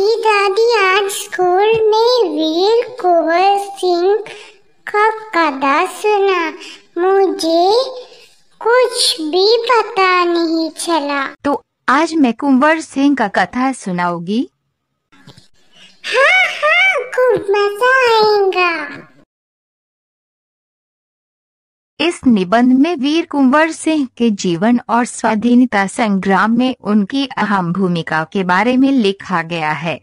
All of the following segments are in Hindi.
दादी दादी आज स्कूल में वीर कुंवर सिंह का कदा सुना मुझे कुछ भी पता नहीं चला तो आज मैं कुंवर सिंह का कथा सुनाऊंगी हाँ हाँ खूब मजा आएगा निबंध में वीर कुंवर सिंह के जीवन और स्वाधीनता संग्राम में उनकी अहम भूमिका के बारे में लिखा गया है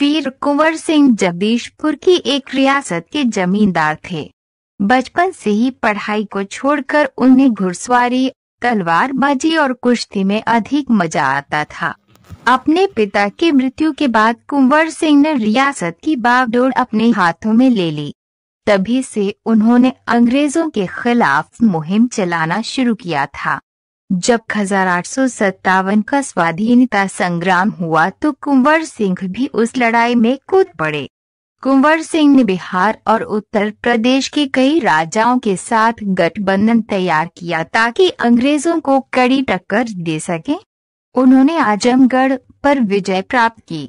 वीर कुंवर सिंह जगदीशपुर की एक रियासत के जमींदार थे बचपन से ही पढ़ाई को छोड़कर उन्हें घुड़सवारी तलवारबाजी और कुश्ती में अधिक मजा आता था अपने पिता की मृत्यु के बाद कुंवर सिंह ने रियासत की बागडोर अपने हाथों में ले ली तभी से उन्होंने अंग्रेजों के खिलाफ मुहिम चलाना शुरू किया था जब हजार का स्वाधीनता संग्राम हुआ तो कुंवर सिंह भी उस लड़ाई में कूद पड़े कुंवर सिंह ने बिहार और उत्तर प्रदेश के कई राजाओं के साथ गठबंधन तैयार किया ताकि अंग्रेजों को कड़ी टक्कर दे सके उन्होंने आजमगढ़ पर विजय प्राप्त की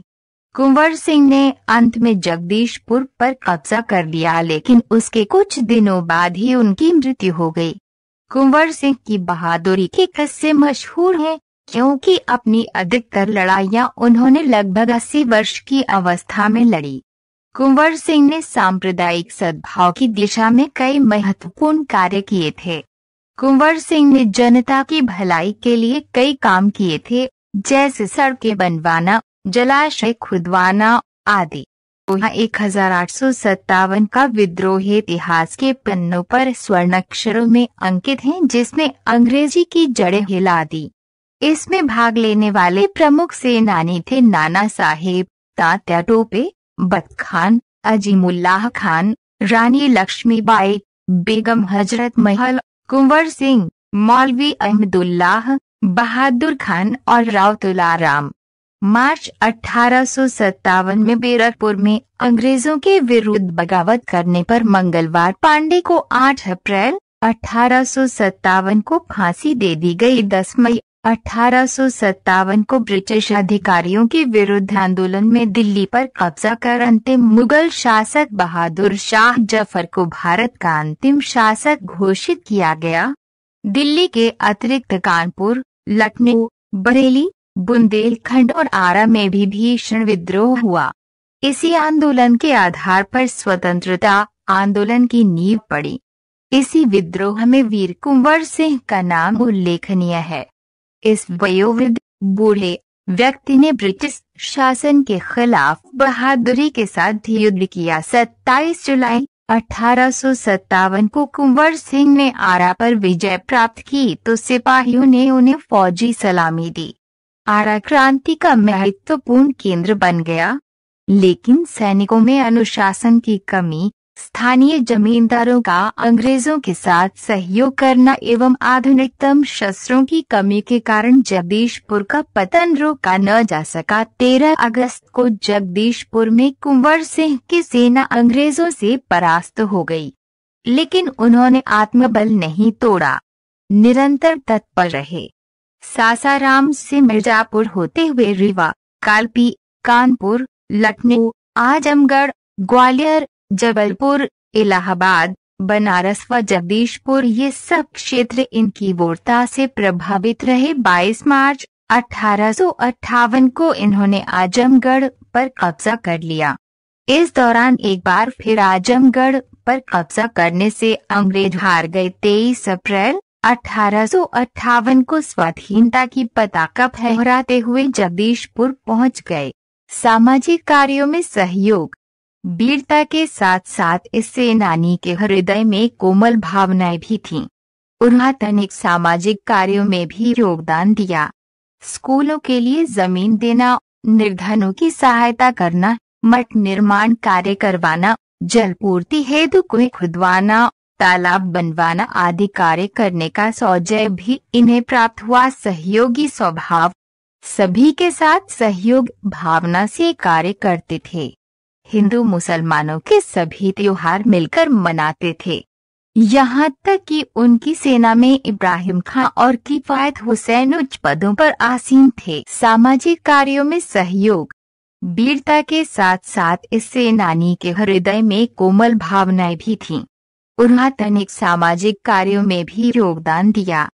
कुंवर सिंह ने अंत में जगदीशपुर पर कब्जा कर लिया लेकिन उसके कुछ दिनों बाद ही उनकी मृत्यु हो गई कुंवर सिंह की बहादुरी के किस्से मशहूर हैं क्योंकि अपनी अधिकतर लड़ाइयां उन्होंने लगभग अस्सी वर्ष की अवस्था में लड़ी कुंवर सिंह ने सांप्रदायिक सद्भाव की दिशा में कई महत्वपूर्ण कार्य किए थे कुंवर सिंह ने जनता की भलाई के लिए कई काम किए थे जैसे सड़कें बनवाना जलाशय खुदवाना आदि एक हजार आठ सौ सत्तावन का विद्रोह इतिहास के पन्नों पर स्वर्ण अक्षरों में अंकित है जिसने अंग्रेजी की जड़ें हिला दी इसमें भाग लेने वाले प्रमुख सेनानी थे नाना साहेब तात्या टोपे बत खान अजीमुल्लाह खान रानी लक्ष्मीबाई बेगम हजरत महल कुंवर सिंह मौलवी अहमदुल्लाह बहादुर खान और राव तुलाराम मार्च अठारह में बेरकपुर में अंग्रेजों के विरुद्ध बगावत करने पर मंगलवार पांडे को 8 अप्रैल अठारह को फांसी दे दी गई 10 मई अठारह को ब्रिटिश अधिकारियों के विरुद्ध आंदोलन में दिल्ली पर कब्जा कर अंतिम मुगल शासक बहादुर शाह जफर को भारत का अंतिम शासक घोषित किया गया दिल्ली के अतिरिक्त कानपुर लखनऊ बरेली बुंदेलखंड और आरा में भी भीषण विद्रोह हुआ इसी आंदोलन के आधार पर स्वतंत्रता आंदोलन की नींव पड़ी इसी विद्रोह में वीर कुंवर सिंह का नाम उल्लेखनीय है इस वयोवृद्ध बूढ़े व्यक्ति ने ब्रिटिश शासन के खिलाफ बहादुरी के साथ युद्ध किया 27 जुलाई अठारह को कुंवर सिंह ने आरा पर विजय प्राप्त की तो सिपाहियों ने उन्हें फौजी सलामी दी आरा क्रांति का महत्वपूर्ण केंद्र बन गया लेकिन सैनिकों में अनुशासन की कमी स्थानीय जमींदारों का अंग्रेजों के साथ सहयोग करना एवं आधुनिकतम शस्त्रों की कमी के कारण जगदीशपुर का पतन रोका न जा सका 13 अगस्त को जगदीशपुर में कुंवर सिंह की सेना अंग्रेजों से परास्त हो गई लेकिन उन्होंने आत्मबल नहीं तोड़ा निरंतर तत्पर रहे सासाराम से मिर्जापुर होते हुए रीवा कालपी कानपुर लखनऊ आजमगढ़ ग्वालियर जबलपुर इलाहाबाद बनारस व जगदीशपुर ये सब क्षेत्र इनकी वोरता से प्रभावित रहे 22 मार्च अठारह को इन्होंने आजमगढ़ पर कब्जा कर लिया इस दौरान एक बार फिर आजमगढ़ पर कब्जा करने से अंग्रेज हार गए 23 अप्रैल अठारह को स्वाधीनता की पताका फहराते हुए जगदीशपुर पहुंच गए सामाजिक कार्यों में सहयोग वीरता के साथ साथ इस सेनानी के हृदय में कोमल भावनाएं भी थीं। उन्होंने सामाजिक कार्यों में भी योगदान दिया स्कूलों के लिए जमीन देना निर्धनों की सहायता करना मठ निर्माण कार्य करवाना जलपूर्ति हेतु कुएं खुदवाना तालाब बनवाना आदि कार्य करने का सौजय भी इन्हें प्राप्त हुआ सहयोगी स्वभाव सभी के साथ सहयोग भावना से कार्य करते थे हिंदू मुसलमानों के सभी त्योहार मिलकर मनाते थे यहाँ तक कि उनकी सेना में इब्राहिम खां और किफायत हुसैन उच्च पदों पर आसीन थे सामाजिक कार्यों में सहयोग वीरता के साथ साथ इस सेनानी के हृदय में कोमल भावनाएं भी थीं। उन्होंने सामाजिक कार्यों में भी योगदान दिया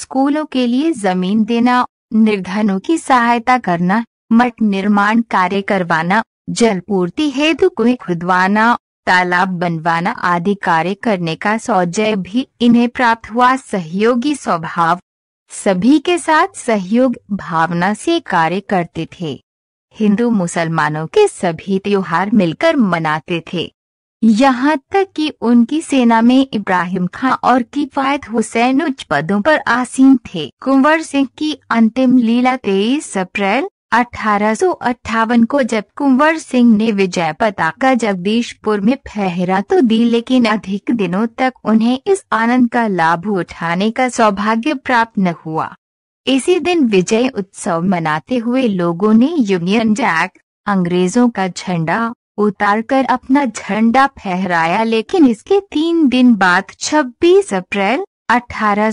स्कूलों के लिए जमीन देना निर्धनों की सहायता करना मठ निर्माण कार्य करवाना जलपूर्ति हेतु कुएं खुदवाना तालाब बनवाना आदि कार्य करने का सौजय भी इन्हें प्राप्त हुआ सहयोगी स्वभाव सभी के साथ सहयोग भावना से कार्य करते थे हिंदू मुसलमानों के सभी त्योहार मिलकर मनाते थे यहाँ तक कि उनकी सेना में इब्राहिम खान और किफायत हुसैन उच्च पदों पर आसीन थे कुंवर सिंह की अंतिम लीला तेईस अप्रैल अठारह को जब कुंवर सिंह ने विजय पताका जगदीशपुर में फहरा तो दी लेकिन अधिक दिनों तक उन्हें इस आनंद का लाभ उठाने का सौभाग्य प्राप्त न हुआ इसी दिन विजय उत्सव मनाते हुए लोगों ने यूनियन जैक अंग्रेजों का झंडा उतारकर अपना झंडा फहराया लेकिन इसके तीन दिन बाद 26 अप्रैल अठारह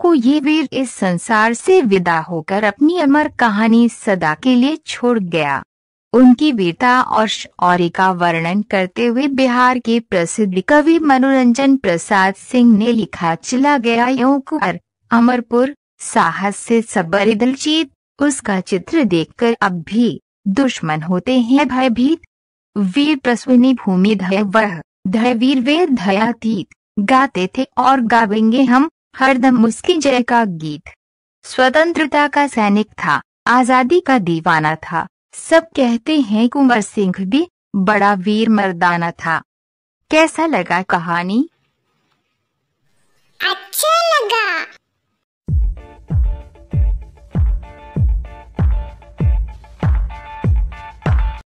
को ये वीर इस संसार से विदा होकर अपनी अमर कहानी सदा के लिए छोड़ गया उनकी वीरता और शौर्य का वर्णन करते हुए बिहार के प्रसिद्ध कवि मनोरंजन प्रसाद सिंह ने लिखा चला गया यो अमरपुर साहस से सबर दिलजीत उसका चित्र देखकर अब भी दुश्मन होते हैं भयभीत वीर प्रस्विनी भूमि धय वह धय वीर वे धयातीत गाते थे और गावेंगे हम हरदम उसकी जय का गीत स्वतंत्रता का सैनिक था आजादी का दीवाना था सब कहते हैं कुंवर सिंह भी बड़ा वीर मर्दाना था कैसा लगा कहानी अच्छा लगा